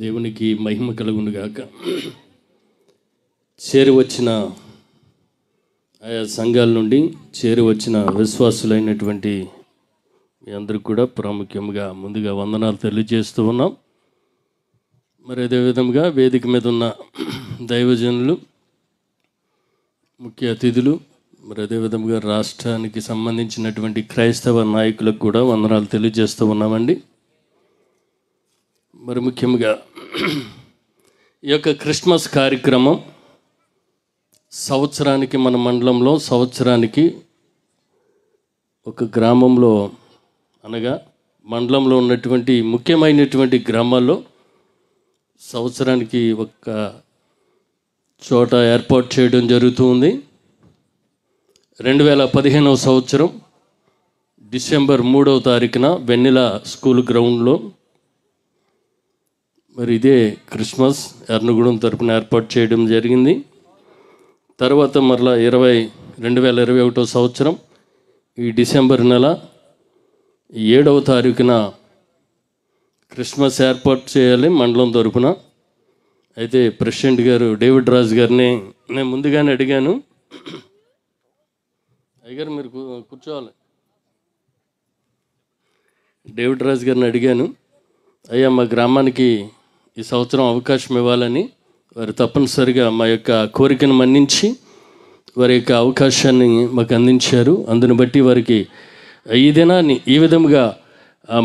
దేవునికి మహిమ కలుగునుగాక చేరి వచ్చిన ఆయా సంఘాల నుండి చేరి వచ్చిన విశ్వాసులైనటువంటి మీ అందరికి కూడా ప్రాముఖ్యంగా ముందుగా వందనాలు తెలియజేస్తూ ఉన్నాం మరి అదేవిధంగా వేదిక మీద ఉన్న దైవజనులు ముఖ్య అతిథులు మరి అదేవిధంగా రాష్ట్రానికి సంబంధించినటువంటి క్రైస్తవ నాయకులకు కూడా వందనాలు తెలియజేస్తూ ఉన్నామండి మరి ముఖ్యంగా ఈ యొక్క క్రిస్మస్ కార్యక్రమం సంవత్సరానికి మన మండలంలో సంవత్సరానికి ఒక గ్రామంలో అనగా మండలంలో ఉన్నటువంటి ముఖ్యమైనటువంటి గ్రామాల్లో సంవత్సరానికి ఒక చోట ఏర్పాటు చేయడం జరుగుతుంది రెండు వేల పదిహేనవ సంవత్సరం డిసెంబర్ మూడవ తారీఖున వెన్నెల స్కూల్ గ్రౌండ్లో మరి ఇదే క్రిస్మస్ ఎర్నగూడెం తరపున ఏర్పాటు చేయడం జరిగింది తర్వాత మరలా ఇరవై రెండు వేల ఇరవై ఒకటో సంవత్సరం ఈ డిసెంబర్ నెల ఏడవ తారీఖున క్రిస్మస్ ఏర్పాటు చేయాలి మండలం తరపున అయితే ప్రెసిడెంట్ గారు డేవిడ్ రాజు గారిని నేను ముందుగానే అడిగాను అయ్యగారు మీరు కూర్చోవాలి డేవిడ్ రాజు గారిని అడిగాను అయ్యా మా గ్రామానికి ఈ సంవత్సరం అవకాశం ఇవ్వాలని వారు తప్పనిసరిగా మా యొక్క కోరికను మన్నించి వారి యొక్క అవకాశాన్ని మాకు అందించారు అందును బట్టి వారికి ఈ దినాన్ని ఈ విధముగా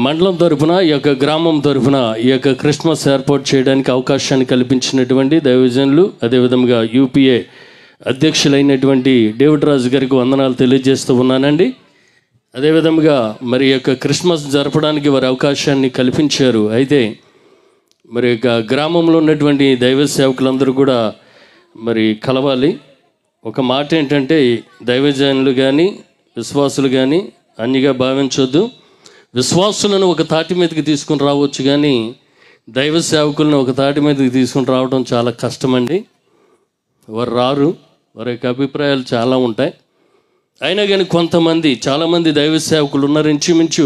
మండలం తరఫున ఈ యొక్క గ్రామం తరఫున ఈ యొక్క క్రిస్మస్ ఏర్పాటు చేయడానికి అవకాశాన్ని కల్పించినటువంటి దైవజనులు అదేవిధంగా యూపీఏ అధ్యక్షులైనటువంటి డేవిడ్ రాజు గారికి వందనాలు తెలియజేస్తూ ఉన్నానండి అదేవిధంగా మరి యొక్క క్రిస్మస్ జరపడానికి వారి అవకాశాన్ని కల్పించారు అయితే మరి గ్రామంలో ఉన్నటువంటి దైవ సేవకులందరూ కూడా మరి కలవాలి ఒక మాట ఏంటంటే దైవజనులు కానీ విశ్వాసులు కానీ అన్నిగా భావించొద్దు విశ్వాసులను ఒక తాటి మీదకి తీసుకుని రావచ్చు కానీ దైవ సేవకులను ఒక తాటి మీదకి తీసుకుని రావడం చాలా కష్టమండి వారు రారు వారి యొక్క అభిప్రాయాలు చాలా ఉంటాయి అయినా కానీ కొంతమంది చాలామంది దైవ సేవకులు ఉన్నారు ఇంచుమించు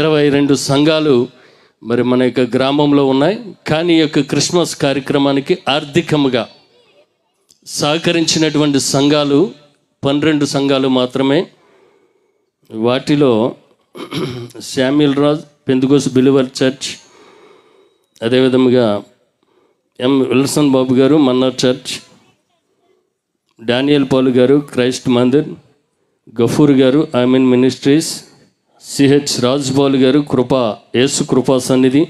ఇరవై రెండు సంఘాలు మరి మన యొక్క గ్రామంలో ఉన్నాయి కానీ ఈ యొక్క క్రిస్మస్ కార్యక్రమానికి ఆర్థికంగా సహకరించినటువంటి సంఘాలు పన్నెండు సంఘాలు మాత్రమే వాటిలో Samuel Raj pentecost believer church అదేవిధముగా ఎం విల్సన్ బాబు గారు మన్నర్ church Daniel Paul garu Christ Mandir Gafoor garu I mean ministries CH Rajbal garu Krupa Yesu Krupa Sannidhi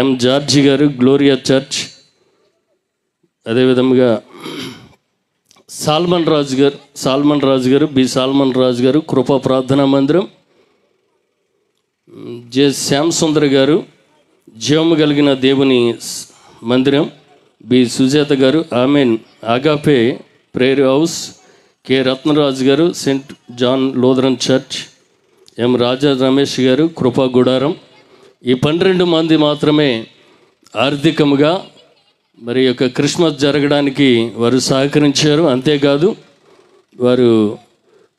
M George garu Gloria church అదేవిధంగా సాల్మన్ రాజు గారు సాల్మన్ రాజు గారు బి సాల్మన్ రాజు గారు కృపా ప్రార్థనా మందిరం జె శ్యామ్ సుందర్ గారు జీవము కలిగిన దేవుని మందిరం B Sujatha garu amen Agape prayer house K Ratnaraju garu Saint John Lutheran church M Raja Ramesh garu Krupa గుడారం ఈ పన్నెండు మంది మాత్రమే ఆర్థికముగా మరి యొక్క క్రిస్మస్ జరగడానికి వారు సహకరించారు అంతేకాదు వారు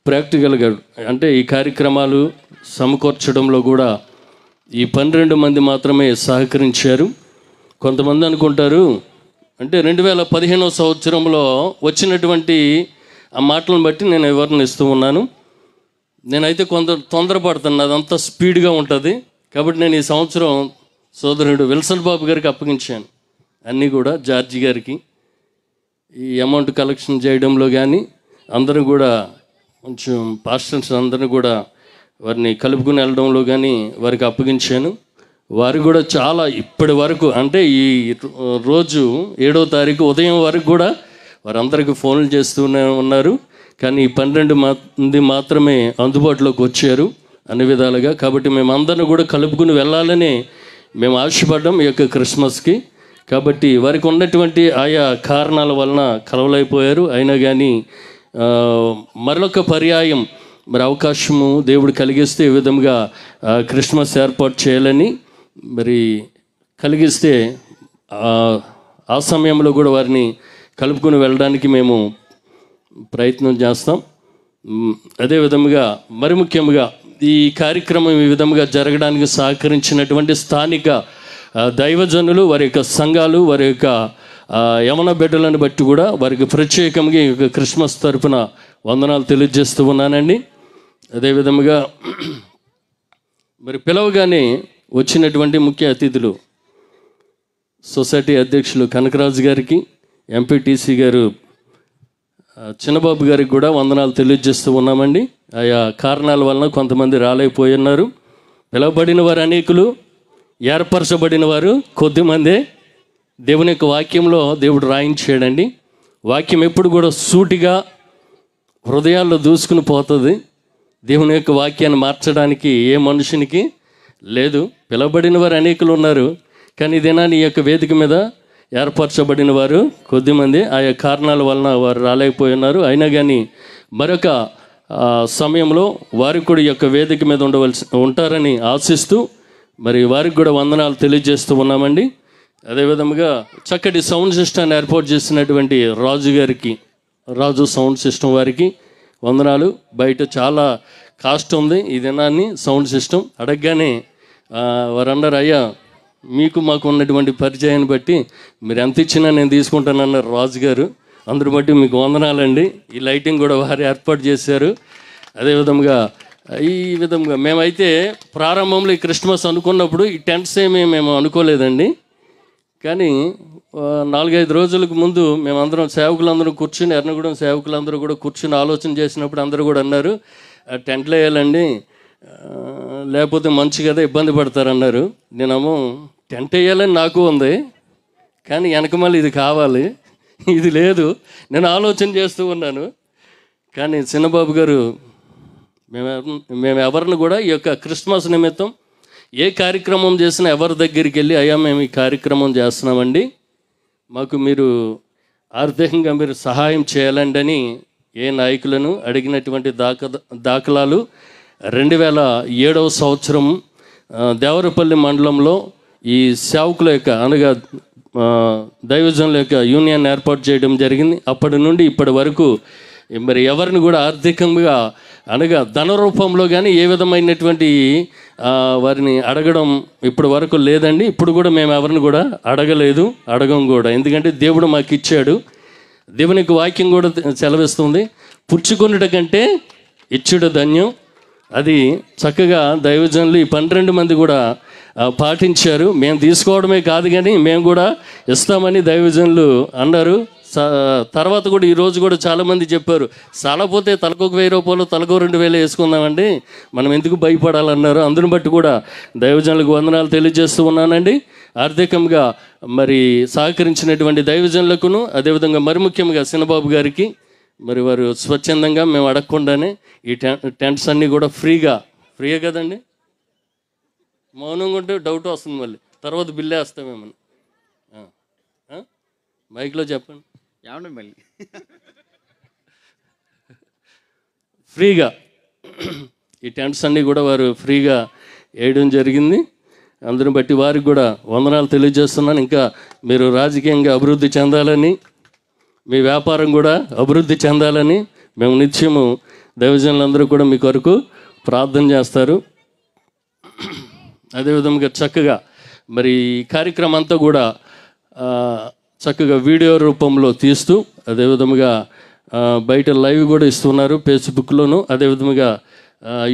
ప్రాక్టికల్గా అంటే ఈ కార్యక్రమాలు సమకూర్చడంలో కూడా ఈ పన్నెండు మంది మాత్రమే సహకరించారు కొంతమంది అనుకుంటారు అంటే రెండు వేల పదిహేనవ సంవత్సరంలో వచ్చినటువంటి ఆ మాటలను బట్టి నేను వివరణ ఇస్తూ ఉన్నాను నేనైతే కొంత తొందరపడుతున్నా అదంతా స్పీడ్గా ఉంటుంది కాబట్టి నేను ఈ సంవత్సరం సోదరుడు విల్సన్ బాబు గారికి అప్పగించాను అన్నీ కూడా జార్జి గారికి ఈ అమౌంట్ కలెక్షన్ చేయడంలో కానీ అందరూ కూడా కొంచెం పాస్టర్స్ అందరిని కూడా వారిని కలుపుకుని వెళ్ళడంలో కానీ వారికి అప్పగించాను వారు కూడా చాలా ఇప్పటి వరకు అంటే ఈ రోజు ఏడో తారీఖు ఉదయం వరకు కూడా వారందరికీ ఫోన్లు చేస్తూనే ఉన్నారు కానీ పన్నెండు మంది మాత్రమే అందుబాటులోకి వచ్చారు అన్ని విధాలుగా కాబట్టి మేమందరం కూడా కలుపుకుని వెళ్ళాలని మేము ఆశపడ్డాం ఈ యొక్క క్రిస్మస్కి కాబట్టి వారికి ఉన్నటువంటి ఆయా కారణాల వలన కలవలైపోయారు అయినా కానీ మరొక పర్యాయం మరి అవకాశము దేవుడు కలిగిస్తే ఈ విధంగా క్రిస్మస్ ఏర్పాటు చేయాలని మరి కలిగిస్తే ఆ సమయంలో కూడా వారిని కలుపుకుని వెళ్ళడానికి మేము ప్రయత్నం చేస్తాం అదే విధముగా మరి ముఖ్యంగా ఈ కార్యక్రమం ఈ విధముగా జరగడానికి సహకరించినటువంటి స్థానిక దైవజనులు వారి యొక్క సంఘాలు వారి యొక్క యమన బిడ్డలను బట్టి కూడా వారికి ప్రత్యేకంగా ఈ యొక్క క్రిస్మస్ తరఫున వందనాలు తెలియజేస్తూ ఉన్నానండి అదేవిధముగా మరి పిలవగానే వచ్చినటువంటి ముఖ్య అతిథులు సొసైటీ అధ్యక్షులు కనకరాజు గారికి ఎంపీటీసీ గారు చిన్నబాబు గారికి కూడా వందనాలు తెలియజేస్తూ ఉన్నామండి ఆయా కారణాల వలన కొంతమంది రాలేకపోయి ఉన్నారు పిలవబడిన వారు అనేకులు ఏర్పరచబడిన వారు కొద్దిమందే దేవుని యొక్క వాక్యంలో దేవుడు రాయించాడండి వాక్యం ఎప్పుడు కూడా సూటిగా హృదయాల్లో దూసుకుని పోతుంది దేవుని యొక్క వాక్యాన్ని మార్చడానికి ఏ మనుషునికి లేదు పిలవబడిన వారు అనేకులు ఉన్నారు కానీ దినాన్ని ఈ యొక్క వేదిక మీద ఏర్పరచబడిన వారు కొద్దిమంది ఆయా కారణాల వలన వారు రాలేకపోయినారు అయినా కానీ మరొక సమయంలో వారికి కూడా యొక్క వేదిక మీద ఉండవలసి ఉంటారని ఆశిస్తూ మరి వారికి కూడా వందనాలు తెలియజేస్తూ ఉన్నామండి అదేవిధంగా చక్కటి సౌండ్ సిస్టమ్ ఏర్పాటు చేసినటువంటి రాజు గారికి రాజు సౌండ్ సిస్టమ్ వారికి వందనాలు బయట చాలా కాస్ట్ ఉంది ఈ దినాన్ని సౌండ్ సిస్టమ్ అడగగానే వారందరూ అయ్యా మీకు మాకు ఉన్నటువంటి పరిచయాన్ని బట్టి మీరు ఎంత ఇచ్చినా నేను తీసుకుంటానన్న రాజు గారు అందరు బట్టి మీకు వందనాలండి ఈ లైటింగ్ కూడా వారు ఏర్పాటు చేశారు అదేవిధంగా ఈ విధంగా మేమైతే ప్రారంభంలో ఈ క్రిస్మస్ అనుకున్నప్పుడు ఈ టెంట్స్ ఏమీ మేము అనుకోలేదండి కానీ నాలుగైదు రోజులకు ముందు మేమందరం సేవకులందరూ కూర్చుని ఎర్నగూడెం సేవకులందరూ కూడా కూర్చుని ఆలోచన చేసినప్పుడు అందరూ కూడా అన్నారు టెంట్లు వేయాలండి లేకపోతే మంచి కదా ఇబ్బంది పడతారన్నారు నేనేమో టెంట్ వేయాలని నాకు ఉంది కానీ వెనక మళ్ళీ ఇది కావాలి ఇది లేదు నేను ఆలోచన చేస్తూ ఉన్నాను కానీ చిన్నబాబు గారు మేము మేము ఎవరిని కూడా ఈ యొక్క క్రిస్మస్ నిమిత్తం ఏ కార్యక్రమం చేసినా ఎవరి దగ్గరికి వెళ్ళి అయ్యా మేము ఈ కార్యక్రమం చేస్తున్నామండి మాకు మీరు ఆర్థికంగా మీరు సహాయం చేయాలండి అని ఏ నాయకులను అడిగినటువంటి దాఖ దాఖలాలు రెండు వేల ఏడవ సంవత్సరం దేవరపల్లి మండలంలో ఈ సేవకుల యొక్క అనగా దైవజనుల యొక్క యూనియన్ ఏర్పాటు చేయడం జరిగింది అప్పటి నుండి ఇప్పటి వరకు మరి ఎవరిని కూడా ఆర్థికంగా అనగా ధన రూపంలో కానీ ఏ విధమైనటువంటి వారిని అడగడం ఇప్పటి వరకు లేదండి ఇప్పుడు కూడా మేము ఎవరిని కూడా అడగలేదు అడగం కూడా ఎందుకంటే దేవుడు మాకు ఇచ్చాడు దేవునికి వాక్యం కూడా సెలవిస్తుంది పుచ్చుకున్నట కంటే ఇచ్చుడు ధన్యం అది చక్కగా దైవజనులు ఈ పన్నెండు మంది కూడా పాటించారు మేము తీసుకోవడమే కాదు కానీ మేము కూడా ఇస్తామని దైవజనులు అన్నారు తర్వాత కూడా ఈరోజు కూడా చాలామంది చెప్పారు చాలపోతే తలకొక వెయ్యి రూపాయలు తలకు రెండు వేలు వేసుకుందామండి మనం ఎందుకు భయపడాలన్నారు అందుని బట్టి కూడా దైవజనులకు వందనాలు తెలియజేస్తూ ఉన్నానండి ఆర్థికంగా మరి సహకరించినటువంటి దైవజనులకును అదేవిధంగా మరి ముఖ్యంగా సినబాబు గారికి మరి వారు స్వచ్ఛందంగా మేము అడగకుండానే ఈ టెంట్స్ అన్నీ కూడా ఫ్రీగా ఫ్రీయే కదండి మౌనంగా ఉంటే డౌట్ వస్తుంది మళ్ళీ తర్వాత బిల్లే వేస్తాం ఏమన్నా బైక్లో చెప్పండి ఏమండి మళ్ళీ ఫ్రీగా ఈ టెంట్స్ అన్నీ కూడా వారు ఫ్రీగా వేయడం జరిగింది అందరిని బట్టి వారికి కూడా వందనాలు తెలియజేస్తున్నాను ఇంకా మీరు రాజకీయంగా అభివృద్ధి చెందాలని మీ వ్యాపారం కూడా అభివృద్ధి చెందాలని మేము నిత్యము దైవజనులందరూ కూడా మీ కొరకు ప్రార్థన చేస్తారు అదేవిధంగా చక్కగా మరి ఈ కార్యక్రమం అంతా కూడా చక్కగా వీడియో రూపంలో తీస్తూ అదేవిధముగా బయట లైవ్ కూడా ఇస్తున్నారు ఫేస్బుక్లోను అదేవిధముగా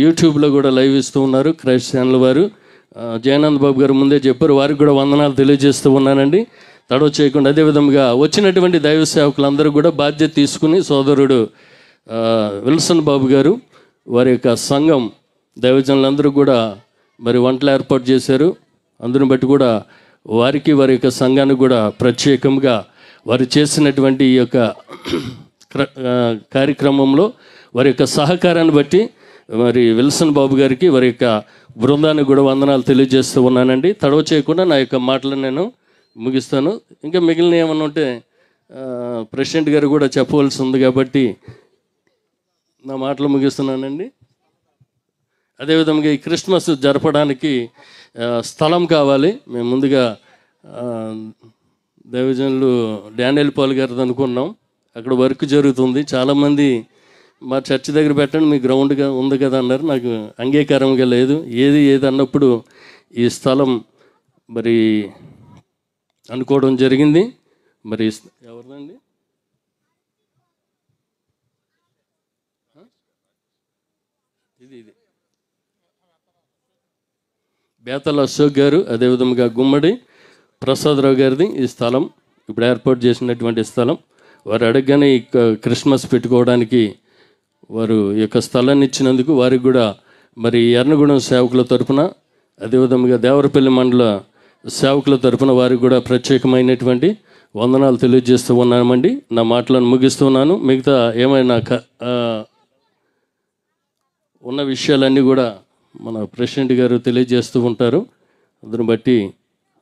యూట్యూబ్లో కూడా లైవ్ ఇస్తూ ఉన్నారు క్రైస్ట్ ఛానల్ వారు జయానంద్ బాబు గారు ముందే చెప్పారు వారికి కూడా వందనాలు తెలియజేస్తూ ఉన్నానండి తడవ చేయకుండా అదేవిధంగా వచ్చినటువంటి దైవ సేవకులందరూ కూడా బాధ్యత తీసుకుని సోదరుడు విల్సన్ బాబు గారు వారి యొక్క సంఘం దైవజనులందరూ కూడా మరి వంటలు ఏర్పాటు చేశారు అందును బట్టి కూడా వారికి వారి యొక్క సంఘానికి కూడా ప్రత్యేకంగా వారు చేసినటువంటి ఈ యొక్క కార్యక్రమంలో వారి యొక్క సహకారాన్ని బట్టి మరి విల్సన్ బాబు గారికి వారి యొక్క బృందానికి కూడా వందనాలు తెలియజేస్తూ ఉన్నానండి తడవ చేయకుండా నా యొక్క మాటలు నేను ముగిస్తాను ఇంకా మిగిలిన ఏమన్నా ఉంటే ప్రెసిడెంట్ గారు కూడా చెప్పవలసి ఉంది కాబట్టి నా మాటలు ముగిస్తున్నానండి అదేవిధంగా ఈ క్రిస్మస్ జరపడానికి స్థలం కావాలి మేము ముందుగా దైవజనులు డానియల్ పాల్ గారిది అనుకున్నాం అక్కడ వర్క్ జరుగుతుంది చాలామంది మా చర్చ్ దగ్గర పెట్టండి మీ గ్రౌండ్గా ఉంది కదా అన్నారు నాకు అంగీకారంగా లేదు ఏది ఏది అన్నప్పుడు ఈ స్థలం మరి అనుకోవడం జరిగింది మరి ఎవరిదండి ఇది ఇది బేతల అశోక్ గారు అదేవిధంగా గుమ్మడి ప్రసాదరావు గారిది ఈ స్థలం ఇప్పుడు ఏర్పాటు చేసినటువంటి స్థలం వారు అడగగానే ఈ క్రిస్మస్ పెట్టుకోవడానికి వారు ఈ యొక్క స్థలాన్ని ఇచ్చినందుకు వారికి కూడా మరి ఎర్నగూడెం సేవకుల తరఫున అదేవిధంగా దేవరపల్లి మండల సేవకుల తరపున వారికి కూడా ప్రత్యేకమైనటువంటి వందనాలు తెలియజేస్తూ ఉన్నామండి నా మాటలను ముగిస్తున్నాను మిగతా ఏమైనా ఉన్న విషయాలన్నీ కూడా మన ప్రెసిడెంట్ గారు తెలియజేస్తూ ఉంటారు అందుని బట్టి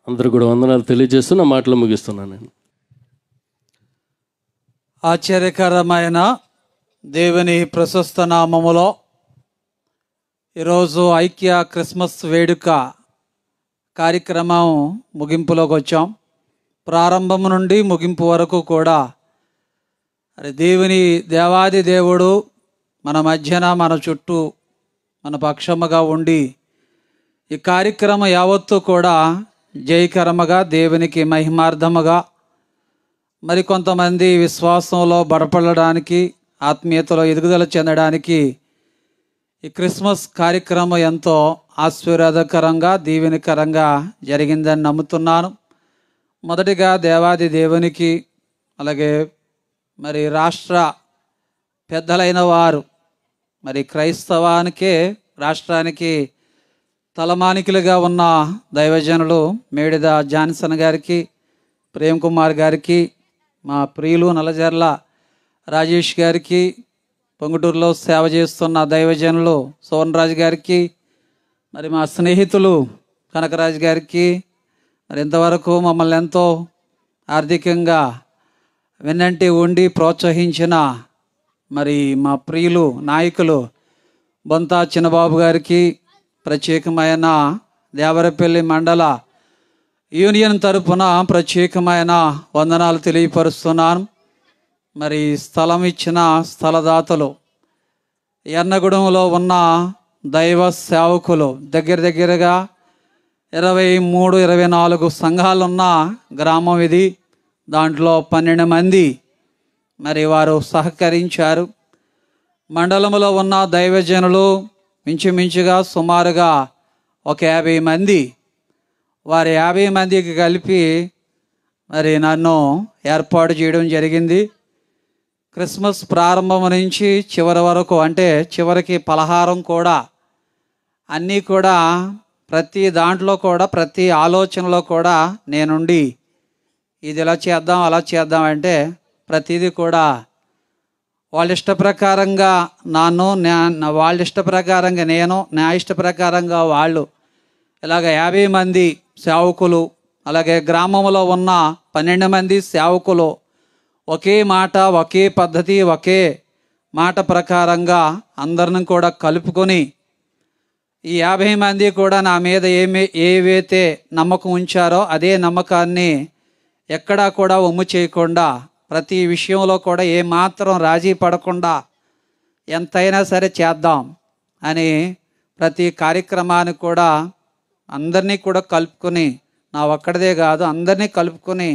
అందరు కూడా వందనాలు తెలియజేస్తూ నా మాటలు ముగిస్తున్నాను నేను ఆశ్చర్యకరమైన దేవుని ప్రశస్త నామములో ఈరోజు ఐక్య క్రిస్మస్ వేడుక కార్యక్రమం ముగింపులోకి వచ్చాం ప్రారంభం నుండి ముగింపు వరకు కూడా మరి దేవుని దేవాది దేవుడు మన మధ్యన మన చుట్టూ మన పక్షముగా ఉండి ఈ కార్యక్రమం యావత్తు కూడా జయకరముగా దేవునికి మహిమార్థముగా మరికొంతమంది విశ్వాసంలో బడపడడానికి ఆత్మీయతలో ఎదుగుదల చెందడానికి ఈ క్రిస్మస్ కార్యక్రమం ఎంతో ఆశీర్వాదకరంగా దీవెనికరంగా జరిగిందని నమ్ముతున్నాను మొదటిగా దేవాది దేవునికి అలాగే మరి రాష్ట్ర పెద్దలైన వారు మరి క్రైస్తవానికే రాష్ట్రానికి తలమానికలుగా ఉన్న దైవజనులు మేడిద జాన్సన్ గారికి ప్రేమ్ కుమార్ గారికి మా ప్రియులు నలజర్ల రాజేష్ గారికి పొంగుటూరులో సేవ చేస్తున్న దైవజనులు సువర్ణరాజు గారికి మరి మా స్నేహితులు కనకరాజు గారికి మరి ఇంతవరకు మమ్మల్ని ఎంతో ఆర్థికంగా వెన్నంటి ఉండి ప్రోత్సహించిన మరి మా ప్రియులు నాయకులు బొంతా చిన్నబాబు గారికి ప్రత్యేకమైన దేవరపల్లి మండల యూనియన్ తరఫున ప్రత్యేకమైన వందనాలు తెలియపరుస్తున్నాను మరి స్థలం ఇచ్చిన స్థలదాతలు ఎర్నగూడెంలో ఉన్న దైవ సేవకులు దగ్గర దగ్గరగా ఇరవై మూడు ఇరవై నాలుగు సంఘాలున్న గ్రామం ఇది దాంట్లో పన్నెండు మంది మరి వారు సహకరించారు మండలంలో ఉన్న దైవజనులు మించుమించుగా సుమారుగా ఒక యాభై మంది వారి యాభై మందికి కలిపి మరి నన్ను ఏర్పాటు చేయడం జరిగింది క్రిస్మస్ ప్రారంభం నుంచి చివరి వరకు అంటే చివరికి పలహారం కూడా అన్నీ కూడా ప్రతి దాంట్లో కూడా ప్రతి ఆలోచనలో కూడా నేనుండి ఇది ఇలా చేద్దాం అలా చేద్దాం అంటే ప్రతిదీ కూడా వాళ్ళ ఇష్ట ప్రకారంగా నాను వాళ్ళ ఇష్ట ప్రకారంగా నేను నా ఇష్ట ప్రకారంగా వాళ్ళు ఇలాగ యాభై మంది సేవకులు అలాగే గ్రామంలో ఉన్న పన్నెండు మంది సేవకులు ఒకే మాట ఒకే పద్ధతి ఒకే మాట ప్రకారంగా అందరిని కూడా కలుపుకొని ఈ యాభై మంది కూడా నా మీద ఏమి ఏవైతే నమ్మకం ఉంచారో అదే నమ్మకాన్ని ఎక్కడా కూడా ఒమ్ము చేయకుండా ప్రతి విషయంలో కూడా ఏమాత్రం రాజీ పడకుండా ఎంతైనా సరే చేద్దాం అని ప్రతి కార్యక్రమాన్ని కూడా అందరినీ కూడా కలుపుకొని నా ఒక్కడిదే కాదు అందరినీ కలుపుకొని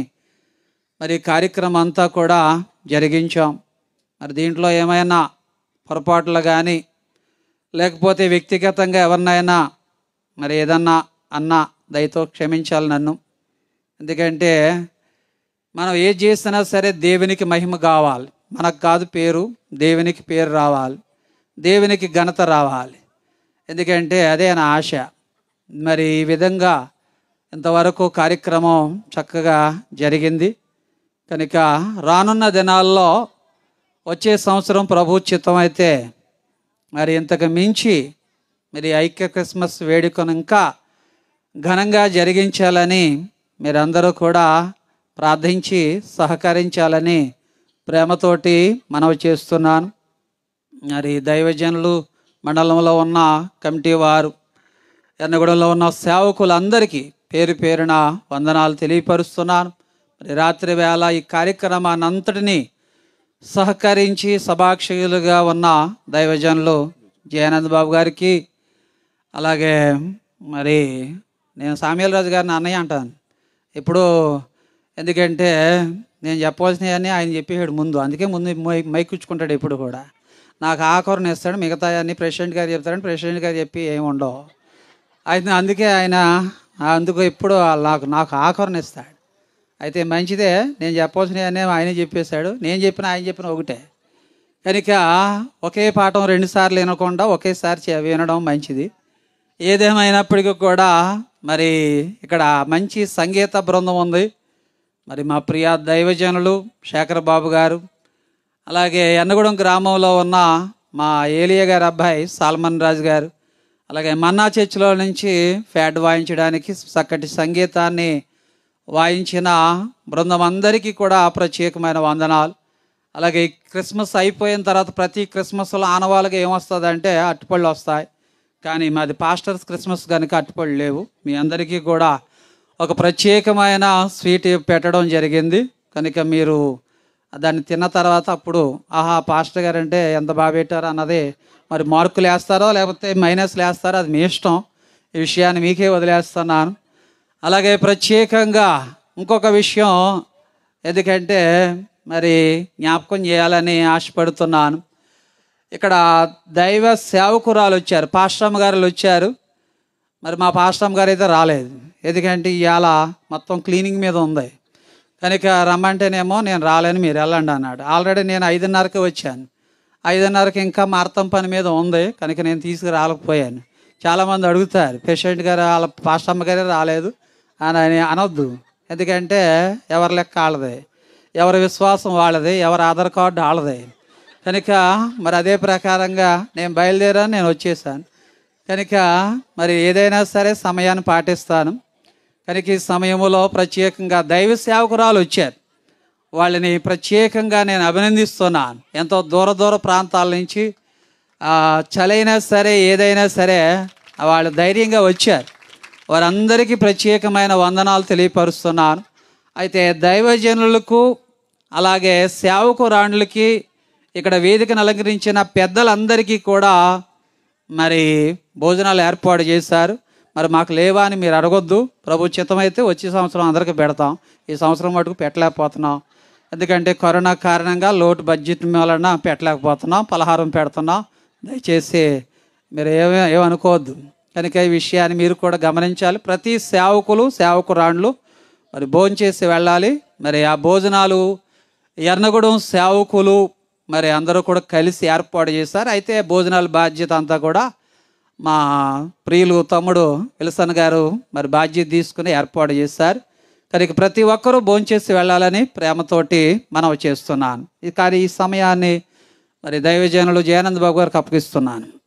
మరి కార్యక్రమం అంతా కూడా జరిగించాం మరి దీంట్లో ఏమైనా పొరపాట్లు కానీ లేకపోతే వ్యక్తిగతంగా ఎవరినైనా మరి ఏదన్నా అన్నా దయతో క్షమించాలి నన్ను ఎందుకంటే మనం ఏం చేసినా సరే దేవునికి మహిమ కావాలి మనకు కాదు పేరు దేవునికి పేరు రావాలి దేవునికి ఘనత రావాలి ఎందుకంటే అదే నా ఆశ మరి ఈ విధంగా ఇంతవరకు కార్యక్రమం చక్కగా జరిగింది కనుక రానున్న దినాల్లో వచ్చే సంవత్సరం ప్రభు చిత్తమైతే మరి ఇంతకు మించి మరి ఐక్య క్రిస్మస్ వేడుకను ఇంకా ఘనంగా జరిగించాలని మీరందరూ కూడా ప్రార్థించి సహకరించాలని ప్రేమతోటి మనవి చేస్తున్నాను మరి దైవజనులు మండలంలో ఉన్న కమిటీ వారు ఎర్నగూడెంలో ఉన్న సేవకులందరికీ పేరు పేరున వందనాలు తెలియపరుస్తున్నాను మరి రాత్రి వేళ ఈ కార్యక్రమాన్ని అంతటినీ సహకరించి సభాక్షయులుగా ఉన్న దైవజనులు జయానంద్ బాబు గారికి అలాగే మరి నేను సామ్యాల రాజు గారిని అన్నయ్య అంటాను ఇప్పుడు ఎందుకంటే నేను చెప్పవలసినవన్నీ ఆయన చెప్పేవాడు ముందు అందుకే ముందు మై ఇచ్చుకుంటాడు ఇప్పుడు కూడా నాకు ఆకరణ ఇస్తాడు మిగతా అన్ని ప్రెసిడెంట్ గారు చెప్తాడని ప్రెసిడెంట్ గారు చెప్పి ఏమి ఉండవు అయితే అందుకే ఆయన అందుకు ఇప్పుడు నాకు నాకు ఆకరణ ఇస్తాడు అయితే మంచిదే నేను చెప్పాల్సినవన్నీ ఆయనే చెప్పేశాడు నేను చెప్పిన ఆయన చెప్పిన ఒకటే కనుక ఒకే పాఠం రెండుసార్లు వినకుండా ఒకేసారి వినడం మంచిది ఏదేమైనప్పటికీ కూడా మరి ఇక్కడ మంచి సంగీత బృందం ఉంది మరి మా ప్రియ దైవజనులు శేఖర్ బాబు గారు అలాగే ఎన్నగూడెం గ్రామంలో ఉన్న మా ఏలియ గారి అబ్బాయి సాల్మన్ రాజు గారు అలాగే మన్నా చర్చిలో నుంచి ఫ్యాడ్ వాయించడానికి చక్కటి సంగీతాన్ని వాయించిన బృందమందరికీ కూడా ప్రత్యేకమైన వందనాలు అలాగే క్రిస్మస్ అయిపోయిన తర్వాత ప్రతి క్రిస్మస్లో ఆనవాళ్ళగా ఏమొస్తుందంటే అట్టుపళ్ళు వస్తాయి కానీ మాది పాస్టర్స్ క్రిస్మస్ కనుక అట్టుపళ్ళు లేవు మీ అందరికీ కూడా ఒక ప్రత్యేకమైన స్వీట్ పెట్టడం జరిగింది కనుక మీరు దాన్ని తిన్న తర్వాత అప్పుడు ఆహా పాస్టర్ గారు అంటే ఎంత బాగా పెట్టారు అన్నది మరి మార్కులు వేస్తారో లేకపోతే మైనస్లు వేస్తారో అది మీ ఇష్టం ఈ విషయాన్ని మీకే వదిలేస్తున్నాను అలాగే ప్రత్యేకంగా ఇంకొక విషయం ఎందుకంటే మరి జ్ఞాపకం చేయాలని ఆశపడుతున్నాను ఇక్కడ దైవ సేవకురాలు వచ్చారు పాశ్రమ గారులు వచ్చారు మరి మా పాశ్రమ గారు అయితే రాలేదు ఎందుకంటే ఇవాళ మొత్తం క్లీనింగ్ మీద ఉంది కనుక రమ్మంటేనేమో నేను రాలేను మీరు వెళ్ళండి అన్నాడు ఆల్రెడీ నేను ఐదున్నరకు వచ్చాను ఐదున్నరకు ఇంకా మార్తం పని మీద ఉంది కనుక నేను తీసుకురాలేకపోయాను చాలామంది అడుగుతారు పేషెంట్ గారు వాళ్ళ పాస్టమ్మ గారే రాలేదు అని అనొద్దు ఎందుకంటే ఎవరి లెక్క వాళ్ళది ఎవరి విశ్వాసం వాళ్ళది ఎవరి ఆధార్ కార్డు వాళ్ళది కనుక మరి అదే ప్రకారంగా నేను బయలుదేరాను నేను వచ్చేసాను కనుక మరి ఏదైనా సరే సమయాన్ని పాటిస్తాను కనుక ఈ సమయంలో ప్రత్యేకంగా దైవ సేవకురాలు వచ్చారు వాళ్ళని ప్రత్యేకంగా నేను అభినందిస్తున్నాను ఎంతో దూర దూర ప్రాంతాల నుంచి చలైనా సరే ఏదైనా సరే వాళ్ళు ధైర్యంగా వచ్చారు వారందరికీ ప్రత్యేకమైన వందనాలు తెలియపరుస్తున్నాను అయితే దైవజనులకు అలాగే సేవకురాండ్లకి ఇక్కడ వేదికను అలంకరించిన పెద్దలందరికీ కూడా మరి భోజనాలు ఏర్పాటు చేశారు మరి మాకు లేవా అని మీరు అడగొద్దు ప్రభు చిత్తమైతే వచ్చే సంవత్సరం అందరికీ పెడతాం ఈ సంవత్సరం మటుకు పెట్టలేకపోతున్నాం ఎందుకంటే కరోనా కారణంగా లోటు బడ్జెట్ వలన పెట్టలేకపోతున్నాం పలహారం పెడుతున్నాం దయచేసి మీరు ఏమే ఏమనుకోవద్దు కనుక ఈ విషయాన్ని మీరు కూడా గమనించాలి ప్రతి సేవకులు సేవకురాండ్లు మరి భోంచేసి వెళ్ళాలి మరి ఆ భోజనాలు ఎర్నగూడెం సేవకులు మరి అందరూ కూడా కలిసి ఏర్పాటు చేశారు అయితే భోజనాల బాధ్యత అంతా కూడా మా ప్రియులు తమ్ముడు విలసన్ గారు మరి బాధ్యత తీసుకుని ఏర్పాటు చేశారు కనుక ప్రతి ఒక్కరూ భోంచేసి వెళ్ళాలని ప్రేమతోటి మనవి చేస్తున్నాను కానీ ఈ సమయాన్ని మరి దైవజనులు జయానంద్ బాబు గారికి అప్పగిస్తున్నాను